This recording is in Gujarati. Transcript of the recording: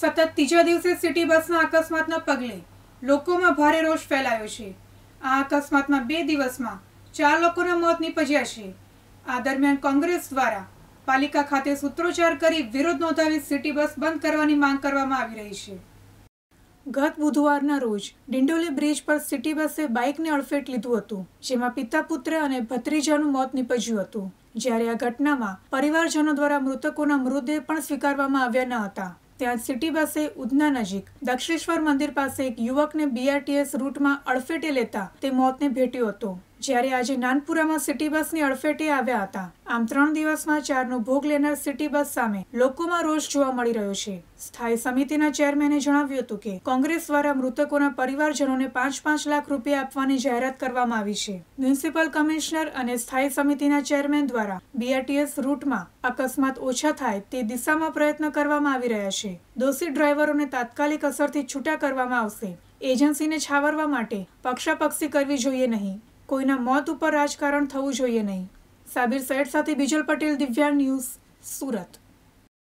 સતત ત્રીજા દિવસે સિટી બસના અકસ્માતના પગલે લોકોમાં ભારે રોષ ફેલાયો છે આ અકસ્માતમાં બે દિવસમાં ચાર લોકોના મોત નીપજ્યા છે આ દરમિયાન કોંગ્રેસ દ્વારા પાલિકા ખાતે સૂત્રોચ્ચાર કરી વિરોધ નોંધાવી સિટી બસ બંધ કરવાની માંગ કરવામાં આવી રહી છે ગત બુધવારના રોજ ડિંડોલી બ્રિજ પર સિટી બસે બાઇકને અડફેટ લીધું હતું જેમાં પિતા પુત્ર અને ભત્રીજાનું મોત નીપજ્યું હતું જ્યારે આ ઘટનામાં પરિવારજનો દ્વારા મૃતકોના મૃતદેહ પણ સ્વીકારવામાં આવ્યા ન હતા ત્યાં સિટી બસે ઉધના નજીક દક્ષેશ્વર મંદિર પાસે એક યુવકને બીઆરટીએસ રૂટમાં અડફેટે લેતા તે મોતને ભેટ્યો હતો જ્યારે આજે નાનપુરામાં સિટી બસની અડફેટે આવ્યા હતા આમ ત્રણ દિવસમાં ચારનો ભોગ લેનાર સિટી બસ સામે લોકોમાં રોષ જોવા મળી રહ્યો છે સ્થાયી સમિતિના ચેરમેને જણાવ્યું હતું કે કોંગ્રેસ દ્વારા મૃતકોના પરિવારજનોને પાંચ પાંચ લાખ રૂપિયા આપવાની જાહેરાત કરવામાં આવી છે મ્યુનિસિપલ કમિશનર અને સ્થાયી સમિતિના ચેરમેન દ્વારા બીઆરટીએસ રૂટમાં અકસ્માત ઓછા થાય તે દિશામાં પ્રયત્ન કરવામાં આવી રહ્યા છે દોષી ડ્રાઈવરોને તાત્કાલિક અસરથી છૂટા કરવામાં આવશે એજન્સીને છાવરવા માટે પક્ષાપક્ષી કરવી જોઈએ નહીં કોઈના મોત ઉપર રાજકારણ થવું જોઈએ નહીં સાબિર સૈયદ સાથે બીજલ પટેલ દિવ્યાંગ ન્યૂઝ સુરત